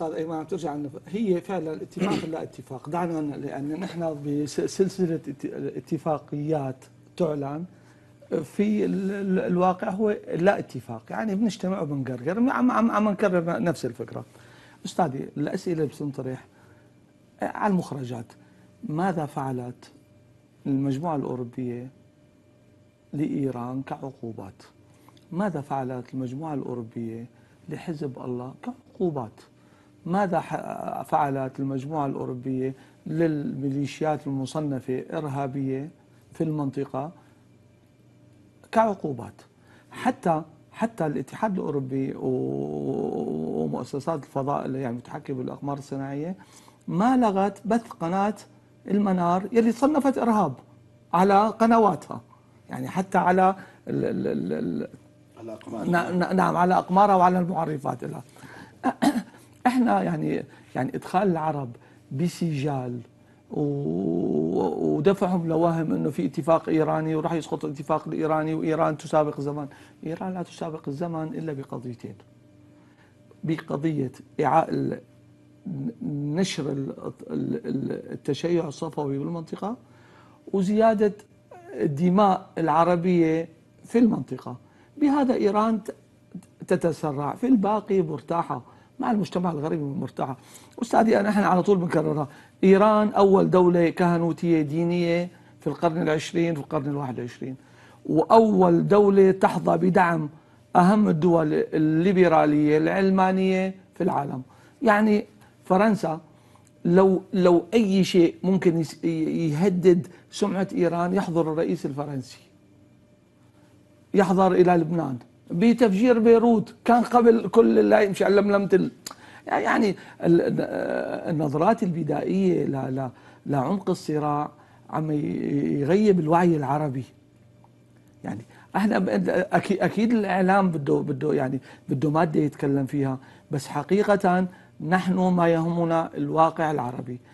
استاذ ايمن عم ترجع هي فعلا اتفاق لا اتفاق دعنا لان نحن بسلسله اتفاقيات تعلن في الواقع هو لا اتفاق يعني بنجتمع وبنقرقر عم عم عم نكرر نفس الفكره استاذي الاسئله اللي بتنطرح على المخرجات ماذا فعلت المجموعه الاوروبيه لايران كعقوبات ماذا فعلت المجموعه الاوروبيه لحزب الله كعقوبات ماذا فعلت المجموعة الأوروبية للميليشيات المصنفة إرهابية في المنطقة كعقوبات حتى حتى الاتحاد الأوروبي ومؤسسات الفضاء اللي يعني متحكمة بالأقمار الصناعية ما لغت بث قناة المنار يلي صنفت إرهاب على قنواتها يعني حتى على ال ال ال على أقمارها نعم على أقمارها وعلى المعرفات لها احنا يعني يعني ادخال العرب بسجال ودفعهم لواهم انه في اتفاق ايراني وراح يسقط الاتفاق الايراني وايران تسابق الزمان، ايران لا تسابق الزمان الا بقضيتين. بقضيه اعاء نشر التشيع الصفوي بالمنطقه وزياده الدماء العربيه في المنطقه. بهذا ايران تتسرع، في الباقي مرتاحه. مع المجتمع الغربي والمرتعة أستاذي أنا إحنا على طول بنكررها إيران أول دولة كهنوتية دينية في القرن العشرين في القرن الواحد والعشرين وأول دولة تحظى بدعم أهم الدول الليبرالية العلمانية في العالم يعني فرنسا لو لو أي شيء ممكن يهدد سمعة إيران يحضر الرئيس الفرنسي يحضر إلى لبنان بتفجير بيروت كان قبل كل اللي مش على ال... يعني النظرات البدائية لعمق الصراع عم يغيب الوعي العربي يعني احنا اكيد الاعلام بده بده يعني بده ماده يتكلم فيها بس حقيقه نحن ما يهمنا الواقع العربي